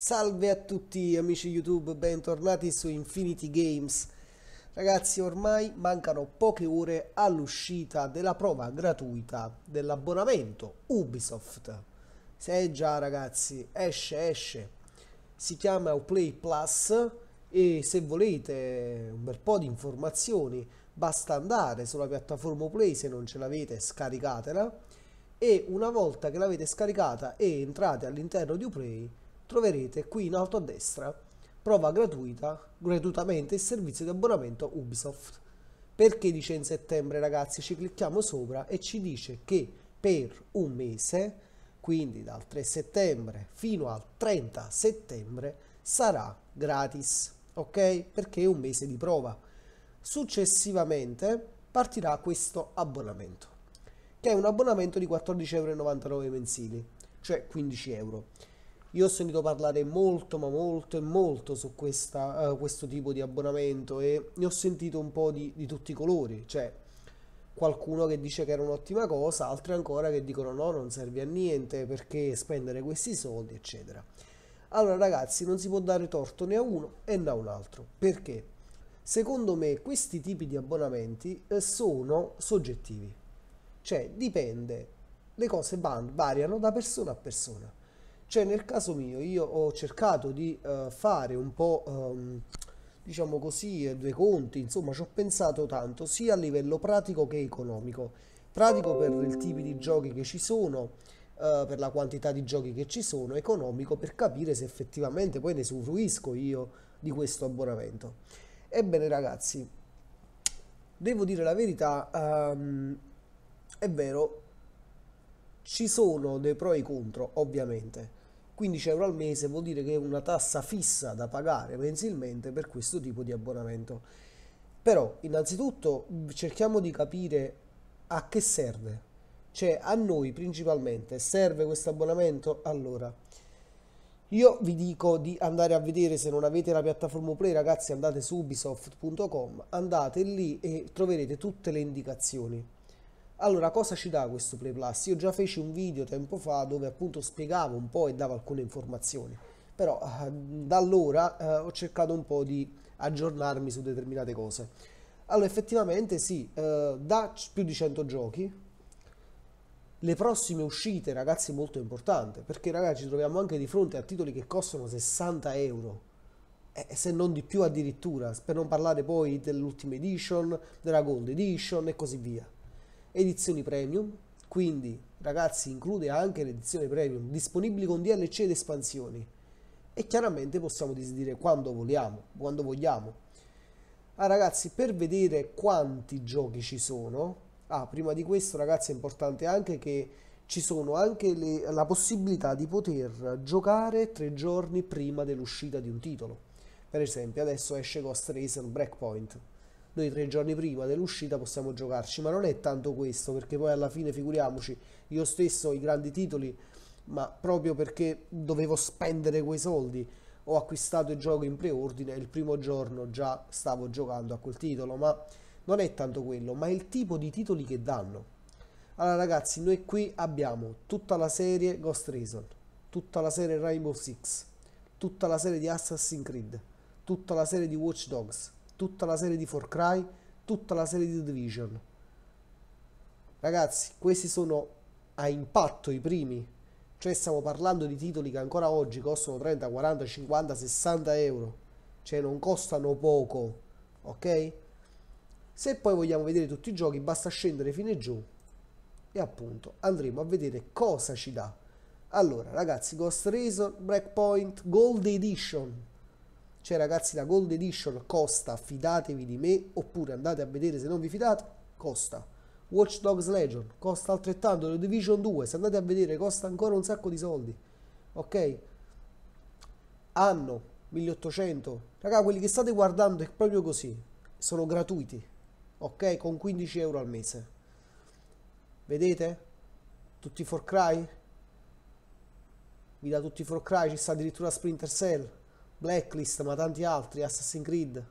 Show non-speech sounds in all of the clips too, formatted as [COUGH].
Salve a tutti amici YouTube, bentornati su Infinity Games. Ragazzi, ormai mancano poche ore all'uscita della prova gratuita dell'abbonamento Ubisoft. Se già ragazzi, esce, esce. Si chiama Uplay Plus e se volete un bel po' di informazioni basta andare sulla piattaforma Uplay, se non ce l'avete scaricatela e una volta che l'avete scaricata e entrate all'interno di Uplay troverete qui in alto a destra prova gratuita, gratuitamente il servizio di abbonamento Ubisoft. Perché dice in settembre ragazzi? Ci clicchiamo sopra e ci dice che per un mese, quindi dal 3 settembre fino al 30 settembre, sarà gratis, ok? Perché è un mese di prova. Successivamente partirà questo abbonamento, che è un abbonamento di 14,99 euro mensili, cioè 15 euro io ho sentito parlare molto, ma molto e molto su questa, uh, questo tipo di abbonamento e ne ho sentito un po' di, di tutti i colori, cioè qualcuno che dice che era un'ottima cosa, altri ancora che dicono no, non serve a niente perché spendere questi soldi, eccetera. Allora ragazzi, non si può dare torto né a uno né a un altro, perché secondo me questi tipi di abbonamenti eh, sono soggettivi, cioè dipende, le cose variano da persona a persona cioè nel caso mio io ho cercato di uh, fare un po', um, diciamo così, eh, due conti, insomma ci ho pensato tanto sia a livello pratico che economico. Pratico per il tipo di giochi che ci sono, uh, per la quantità di giochi che ci sono, economico per capire se effettivamente poi ne usufruisco io di questo abbonamento. Ebbene ragazzi, devo dire la verità, um, è vero, ci sono dei pro e i contro, ovviamente. 15 euro al mese vuol dire che è una tassa fissa da pagare mensilmente per questo tipo di abbonamento. Però innanzitutto cerchiamo di capire a che serve. Cioè a noi principalmente serve questo abbonamento? Allora, io vi dico di andare a vedere se non avete la piattaforma Play, ragazzi, andate su ubisoft.com, andate lì e troverete tutte le indicazioni. Allora, cosa ci dà questo Play Plus? Io già feci un video tempo fa dove appunto spiegavo un po' e davo alcune informazioni, però eh, da allora eh, ho cercato un po' di aggiornarmi su determinate cose. Allora, effettivamente sì, eh, da più di 100 giochi, le prossime uscite, ragazzi, molto importante, perché ragazzi ci troviamo anche di fronte a titoli che costano 60 euro, eh, se non di più addirittura, per non parlare poi dell'Ultima Edition, della Gold Edition e così via edizioni premium, quindi ragazzi include anche l'edizione premium, disponibili con DLC ed espansioni. E chiaramente possiamo decidere quando vogliamo, quando vogliamo. Ah ragazzi, per vedere quanti giochi ci sono, ah prima di questo ragazzi è importante anche che ci sono anche le, la possibilità di poter giocare tre giorni prima dell'uscita di un titolo. Per esempio adesso esce Ghost Racer Breakpoint noi tre giorni prima dell'uscita possiamo giocarci, ma non è tanto questo, perché poi alla fine figuriamoci, io stesso i grandi titoli, ma proprio perché dovevo spendere quei soldi, ho acquistato il gioco in preordine e il primo giorno già stavo giocando a quel titolo, ma non è tanto quello, ma è il tipo di titoli che danno. Allora ragazzi, noi qui abbiamo tutta la serie Ghost Reason, tutta la serie Rainbow Six, tutta la serie di Assassin's Creed, tutta la serie di Watch Dogs, tutta la serie di Far Cry, tutta la serie di The Division. Ragazzi, questi sono a impatto i primi. Cioè stiamo parlando di titoli che ancora oggi costano 30, 40, 50, 60 euro. Cioè non costano poco, ok? Se poi vogliamo vedere tutti i giochi basta scendere fino giù e appunto andremo a vedere cosa ci dà. Allora ragazzi, Ghost Reason, Breakpoint, Gold Edition, cioè ragazzi la Gold Edition costa, fidatevi di me, oppure andate a vedere se non vi fidate, costa. Watch Dogs Legion costa altrettanto, The Division 2, se andate a vedere costa ancora un sacco di soldi. Ok? Anno 1800. Raga, quelli che state guardando è proprio così. Sono gratuiti. Ok? Con 15 euro al mese. Vedete? Tutti for cry? Vi da tutti for cry, ci sta addirittura Splinter Cell Blacklist, ma tanti altri, Assassin's Creed.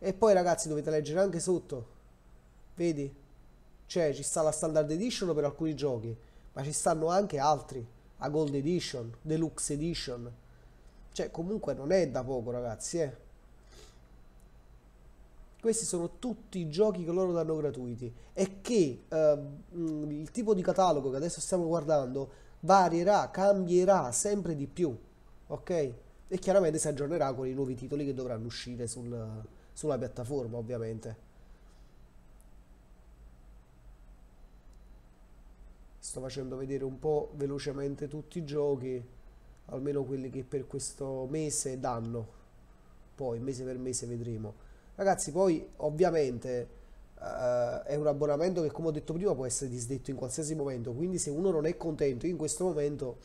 E poi ragazzi dovete leggere anche sotto, vedi? Cioè ci sta la standard edition per alcuni giochi, ma ci stanno anche altri, a gold edition, deluxe edition. Cioè comunque non è da poco ragazzi, eh. Questi sono tutti i giochi che loro danno gratuiti e che eh, il tipo di catalogo che adesso stiamo guardando varierà, cambierà sempre di più, ok? e chiaramente si aggiornerà con i nuovi titoli che dovranno uscire sul, sulla piattaforma ovviamente. Sto facendo vedere un po' velocemente tutti i giochi, almeno quelli che per questo mese danno, poi mese per mese vedremo. Ragazzi poi ovviamente... Uh, è un abbonamento che come ho detto prima può essere disdetto in qualsiasi momento quindi se uno non è contento in questo momento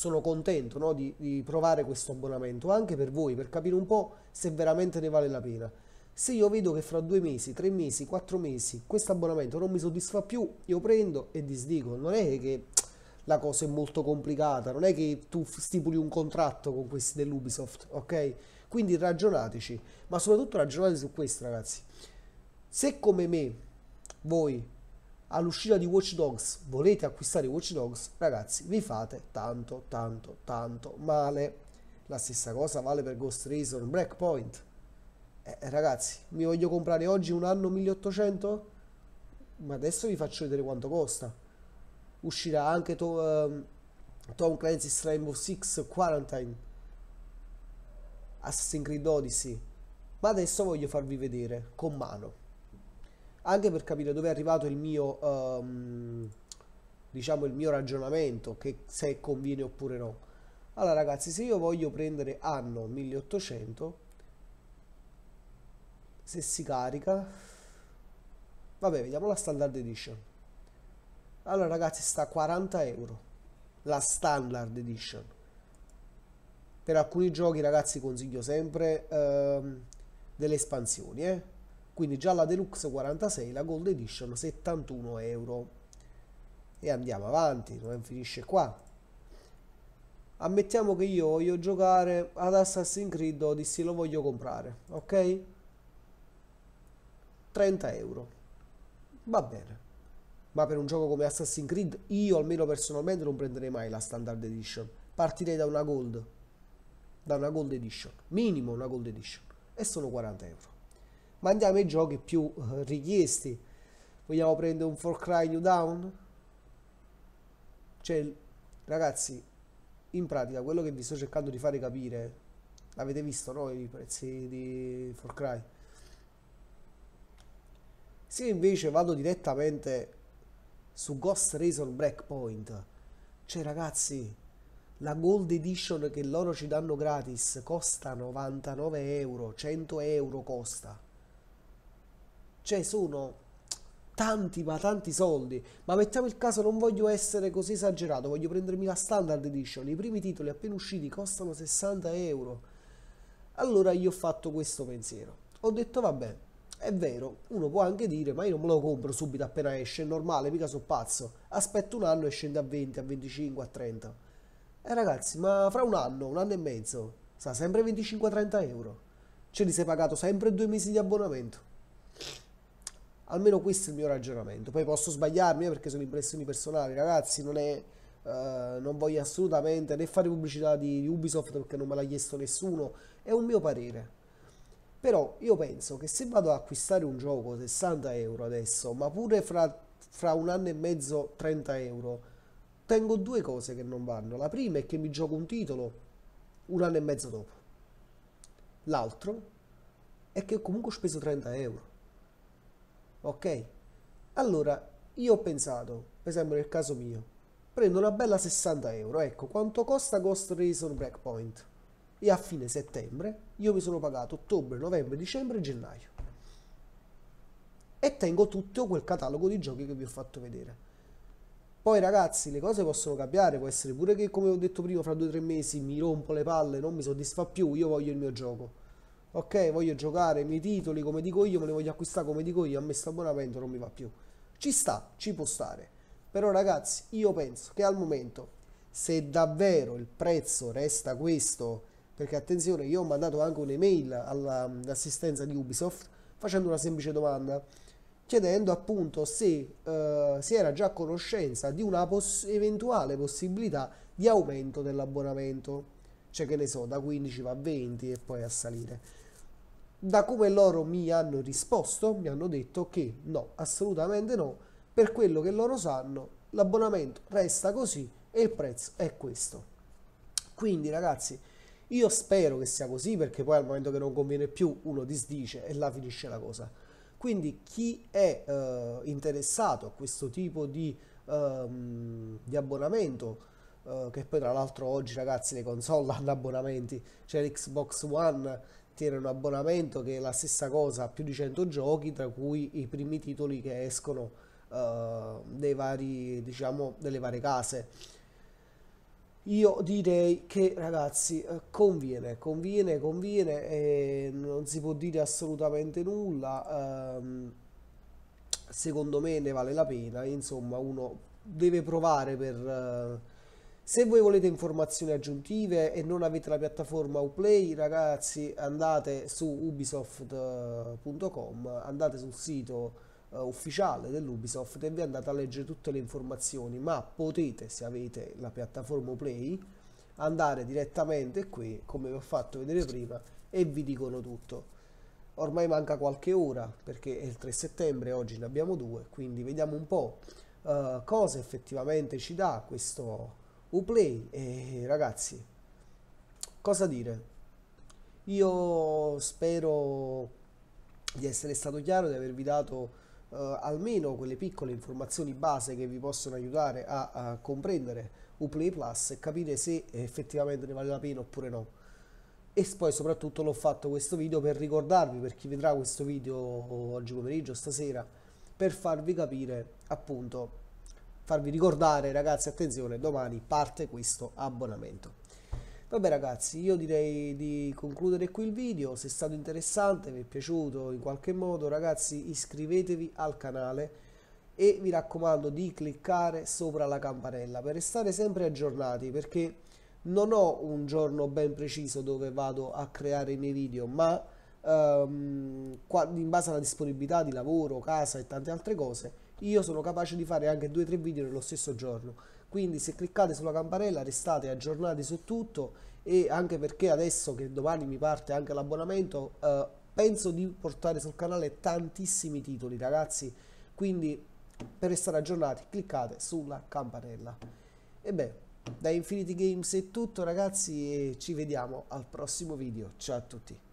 sono contento no, di, di, provare questo abbonamento anche per voi per capire un po' se veramente ne vale la pena se io vedo che fra due mesi, tre mesi, quattro mesi questo abbonamento non mi soddisfa più io prendo e disdico non è che la cosa è molto complicata non è che tu stipuli un contratto con questi dell'Ubisoft ok? quindi ragionateci ma soprattutto ragionate su questo ragazzi se come me voi all'uscita di Watch Dogs volete acquistare Watch Dogs, ragazzi, vi fate tanto, tanto, tanto male. La stessa cosa vale per Ghost Reason Breakpoint. Eh, eh, ragazzi, mi voglio comprare oggi un anno 1800? Ma adesso vi faccio vedere quanto costa. Uscirà anche to, um, Tom Clancy's Rainbow Six Quarantine. Assassin's Creed Odyssey. Ma adesso voglio farvi vedere con mano anche per capire dove è arrivato il mio, um, diciamo il mio ragionamento, che se conviene oppure no. Allora ragazzi, se io voglio prendere anno 1800, se si carica, vabbè, vediamo la standard edition. Allora ragazzi, sta a 40 euro la standard edition. Per alcuni giochi ragazzi consiglio sempre ehm, delle espansioni, eh? quindi già la deluxe 46 la gold edition 71 euro e andiamo avanti non finisce qua ammettiamo che io voglio giocare ad Assassin's Creed Odyssey lo voglio comprare ok 30 euro va bene ma per un gioco come Assassin's Creed io almeno personalmente non prenderei mai la standard edition partirei da una gold da una gold edition minimo una gold edition e sono 40 euro ma andiamo ai giochi più eh, richiesti. Vogliamo prendere un For Cry New Down? Cioè, ragazzi, in pratica quello che vi sto cercando di fare capire, l'avete visto no, i prezzi di For Cry? Se invece vado direttamente su Ghost Reason Breakpoint, cioè ragazzi, la Gold Edition che loro ci danno gratis costa 99 euro, 100 euro costa cioè sono tanti ma tanti soldi. Ma mettiamo il caso, non voglio essere così esagerato, voglio prendermi la standard edition. I primi titoli appena usciti costano 60 euro. Allora io ho fatto questo pensiero. Ho detto vabbè, è vero, uno può anche dire ma io non me lo compro subito appena esce, è normale, mica sono pazzo. Aspetto un anno e scende a 20, a 25, a 30. E eh, ragazzi, ma fra un anno, un anno e mezzo, sta sempre 25-30 euro. Ce li sei pagato sempre due mesi di abbonamento. Almeno questo è il mio ragionamento. Poi posso sbagliarmi eh, perché sono impressioni personali, ragazzi, non è... Uh, non voglio assolutamente né fare pubblicità di, Ubisoft perché non me l'ha chiesto nessuno, è un mio parere. Però io penso che se vado ad acquistare un gioco 60 euro adesso, ma pure fra, fra un anno e mezzo 30 euro, tengo due cose che non vanno. La prima è che mi gioco un titolo un anno e mezzo dopo. L'altro è che comunque ho speso 30 euro ok? Allora, io ho pensato, per esempio nel caso mio, prendo una bella 60 euro, ecco, quanto costa Ghost Reason Breakpoint? E a fine settembre io mi sono pagato ottobre, novembre, dicembre e gennaio. E tengo tutto quel catalogo di giochi che vi ho fatto vedere. Poi ragazzi, le cose possono cambiare, può essere pure che come ho detto prima, fra due o tre mesi mi rompo le palle, non mi soddisfa più, io voglio il mio gioco ok voglio giocare i miei titoli come dico io me li voglio acquistare come dico io a me sta abbonamento non mi va più ci sta ci può stare però ragazzi io penso che al momento se davvero il prezzo resta questo perché attenzione io ho mandato anche un'email mm, all'assistenza di Ubisoft facendo una semplice domanda chiedendo appunto se eh, si era già a conoscenza di una poss eventuale possibilità di aumento dell'abbonamento cioè che ne so, da 15 va a 20 e poi a salire. Da come loro mi hanno risposto, mi hanno detto che no, assolutamente no, per quello che loro sanno, l'abbonamento resta così e il prezzo è questo. Quindi ragazzi, io spero che sia così perché poi al momento che non conviene più uno disdice e là finisce la cosa. Quindi chi è eh, interessato a questo tipo di, ehm, di abbonamento, eh, che poi tra l'altro oggi ragazzi le console [LAUGHS] hanno abbonamenti, c'è l'Xbox One tiene un abbonamento che è la stessa cosa, più di 100 giochi, tra cui i primi titoli che escono uh, eh, dei vari, diciamo, delle varie case. Io direi che ragazzi eh, conviene, conviene, conviene, e non si può dire assolutamente nulla. Um, secondo me ne vale la pena, insomma uno deve provare per... Uh, se voi volete informazioni aggiuntive e non avete la piattaforma Uplay, ragazzi, andate su ubisoft.com, andate sul sito uh, ufficiale dell'Ubisoft e vi andate a leggere tutte le informazioni, ma potete, se avete la piattaforma Uplay, andare direttamente qui, come vi ho fatto vedere prima, e vi dicono tutto. Ormai manca qualche ora, perché è il 3 settembre, oggi ne abbiamo due, quindi vediamo un po' uh, cosa effettivamente ci dà questo Uplay, eh, ragazzi, cosa dire? Io spero di essere stato chiaro, di avervi dato eh, almeno quelle piccole informazioni base che vi possono aiutare a, a comprendere Uplay Plus e capire se effettivamente ne vale la pena oppure no e poi soprattutto l'ho fatto questo video per ricordarvi per chi vedrà questo video oggi pomeriggio stasera per farvi capire appunto farvi ricordare ragazzi attenzione domani parte questo abbonamento vabbè ragazzi io direi di concludere qui il video se è stato interessante vi è piaciuto in qualche modo ragazzi iscrivetevi al canale e vi raccomando di cliccare sopra la campanella per restare sempre aggiornati perché non ho un giorno ben preciso dove vado a creare i miei video ma um, in base alla disponibilità di lavoro, casa e tante altre cose io sono capace di fare anche due o tre video nello stesso giorno quindi se cliccate sulla campanella restate aggiornati su tutto e anche perché adesso che domani mi parte anche l'abbonamento eh, penso di portare sul canale tantissimi titoli ragazzi quindi per restare aggiornati cliccate sulla campanella e beh da Infinity Games è tutto ragazzi e ci vediamo al prossimo video ciao a tutti